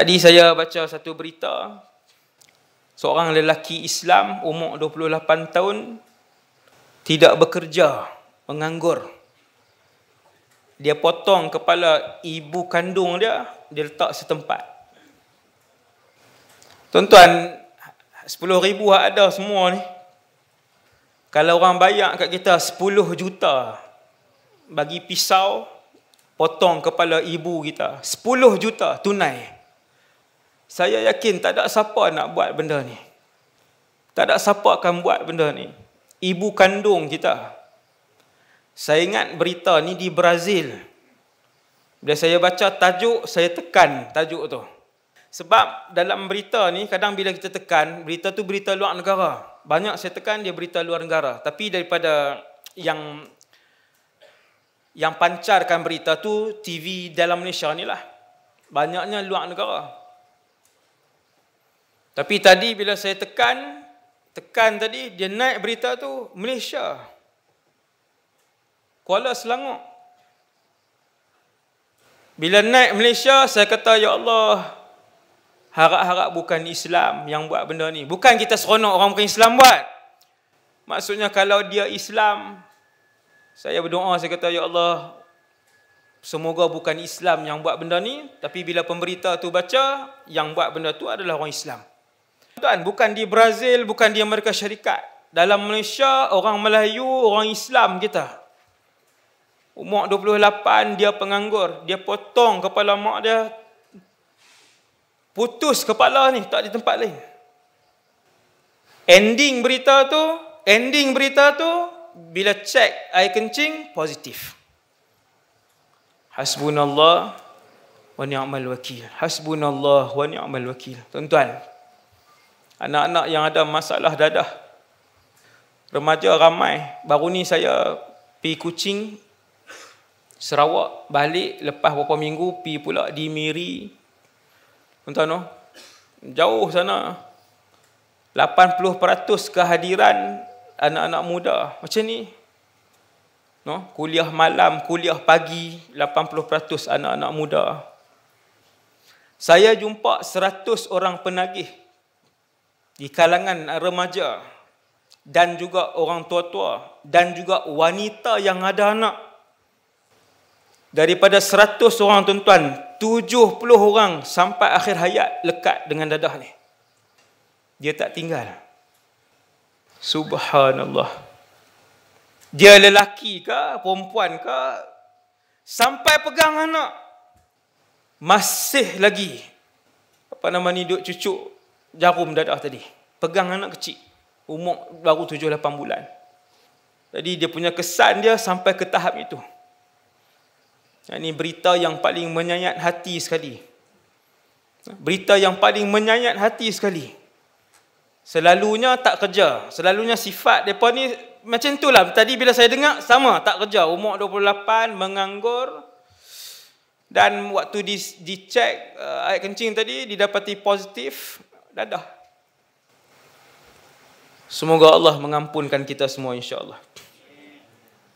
Tadi saya baca satu berita seorang lelaki Islam umur 28 tahun tidak bekerja, menganggur. Dia potong kepala ibu kandung dia, dia letak setempat. Tuan-tuan, 10 ribu ada semua ni. Kalau orang bayar kat kita 10 juta bagi pisau, potong kepala ibu kita. 10 juta tunai. Tunai saya yakin tak ada siapa nak buat benda ni. Tak ada siapa akan buat benda ni. Ibu kandung kita. Saya ingat berita ni di Brazil. Bila saya baca tajuk, saya tekan tajuk tu. Sebab dalam berita ni, kadang bila kita tekan, berita tu berita luar negara. Banyak saya tekan dia berita luar negara. Tapi daripada yang yang pancarkan berita tu TV dalam Malaysia ni lah. Banyaknya luar negara. Tapi tadi bila saya tekan, tekan tadi dia naik berita tu Malaysia. Kuala Selangor. Bila naik Malaysia, saya kata, Ya Allah, harap-harap bukan Islam yang buat benda ni. Bukan kita seronok orang bukan Islam buat. Maksudnya kalau dia Islam, saya berdoa, saya kata, Ya Allah, semoga bukan Islam yang buat benda ni. Tapi bila pemberita tu baca, yang buat benda tu adalah orang Islam tuan bukan di Brazil, bukan di Amerika Syarikat. Dalam Malaysia, orang Melayu, orang Islam kita. Umur 28, dia penganggur. Dia potong kepala mak dia. Putus kepala ni, tak di tempat lain. Ending berita tu, ending berita tu, bila cek air kencing, positif. Hasbunallah wa ni'mal wakil. Hasbunallah wa ni'mal wakil. Tuan-tuan, anak-anak yang ada masalah dadah. Remaja ramai. Baru ni saya pi kucing, Sarawak balik lepas beberapa minggu pi pula di Miri. Entah oh, no. Jauh sana. 80% kehadiran anak-anak muda. Macam ni. No, kuliah malam, kuliah pagi, 80% anak-anak muda. Saya jumpa 100 orang penagih di kalangan remaja dan juga orang tua-tua dan juga wanita yang ada anak daripada 100 orang tuan-tuan 70 orang sampai akhir hayat lekat dengan dadah ni dia tak tinggal subhanallah dia lelaki ke perempuan ke sampai pegang anak masih lagi apa nama ni duk cucuk jarum dadah tadi. Pegang anak kecil. Umur baru tujuh, lapan bulan. Jadi dia punya kesan dia sampai ke tahap itu. Ini berita yang paling menyayat hati sekali. Berita yang paling menyayat hati sekali. Selalunya tak kerja. Selalunya sifat mereka ni macam tu lah. Tadi bila saya dengar, sama. Tak kerja. Umur 28, menganggur. Dan waktu dicek di uh, air kencing tadi, didapati positif dadah. Semoga Allah mengampunkan kita semua insya-Allah.